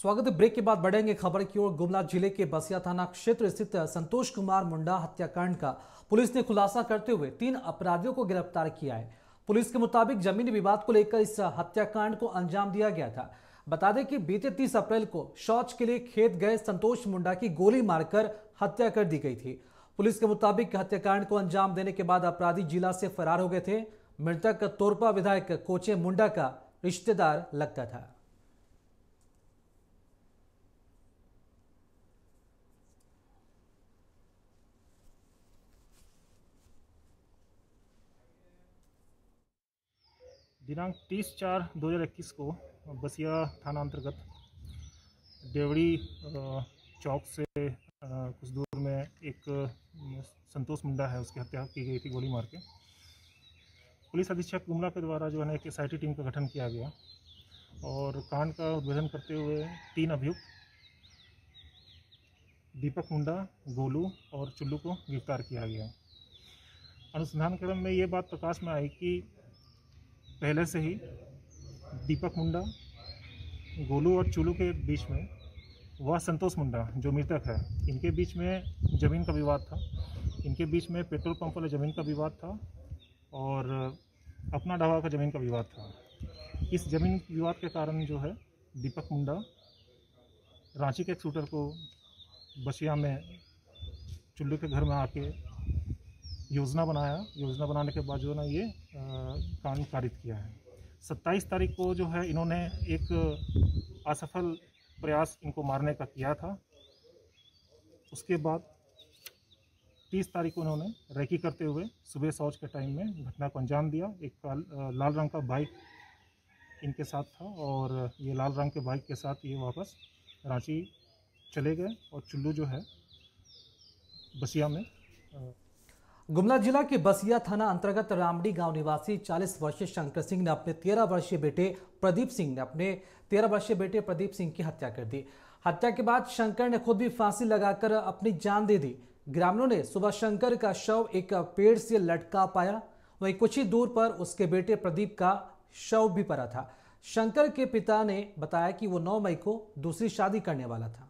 स्वागत ब्रेक के बाद बढ़ेंगे खबर की ओर गुमला जिले के बसिया थाना क्षेत्र स्थित संतोष कुमार मुंडा हत्याकांड का पुलिस ने खुलासा करते हुए तीन अपराधियों को गिरफ्तार किया है पुलिस के मुताबिक जमीनी विवाद को लेकर इस हत्याकांड को अंजाम दिया गया था बता दें कि बीते 30 अप्रैल को शौच के लिए खेत गए संतोष मुंडा की गोली मारकर हत्या कर दी गई थी पुलिस के मुताबिक हत्याकांड को अंजाम देने के बाद अपराधी जिला से फरार हो गए थे मृतक तोरपा विधायक कोचे मुंडा का रिश्तेदार लगता था दिनांक 30 चार 2021 को बसिया थाना अंतर्गत देवड़ी चौक से कुछ दूर में एक संतोष मुंडा है उसकी हत्या की गई थी गोली मार के पुलिस अधीक्षक गुमला के द्वारा जो है एक एस टीम का गठन किया गया और कांड का उद्भेदन करते हुए तीन अभियुक्त दीपक मुंडा गोलू और चुल्लू को गिरफ्तार किया गया अनुसंधान क्रम में ये बात प्रकाश में आई कि पहले से ही दीपक मुंडा गोलू और चुलू के बीच में वह संतोष मुंडा जो मृतक है इनके बीच में ज़मीन का विवाद था इनके बीच में पेट्रोल पंप वाले ज़मीन का विवाद था और अपना ढाबा का ज़मीन का विवाद था इस ज़मीन विवाद के कारण जो है दीपक मुंडा रांची के एक शूटर को बसिया में चुल्लू के घर में आके योजना बनाया योजना बनाने के बाद जो है ना ये कानून पारित किया है सत्ताईस तारीख को जो है इन्होंने एक असफल प्रयास इनको मारने का किया था उसके बाद तीस तारीख को उन्होंने रैकी करते हुए सुबह शौच के टाइम में घटना को अंजाम दिया एक लाल रंग का बाइक इनके साथ था और ये लाल रंग के बाइक के साथ ये वापस रांची चले गए और चुल्लू जो है बसिया में गुमला जिला के बसिया थाना अंतर्गत रामडी गांव निवासी 40 वर्षीय शंकर सिंह ने अपने 13 वर्षीय बेटे प्रदीप सिंह ने अपने 13 वर्षीय बेटे प्रदीप सिंह की हत्या कर दी हत्या के बाद शंकर ने खुद भी फांसी लगाकर अपनी जान दे दी ग्रामीणों ने सुबह शंकर का शव एक पेड़ से लटका पाया वहीं कुछ ही दूर पर उसके बेटे प्रदीप का शव भी पड़ा था शंकर के पिता ने बताया कि वो नौ मई को दूसरी शादी करने वाला था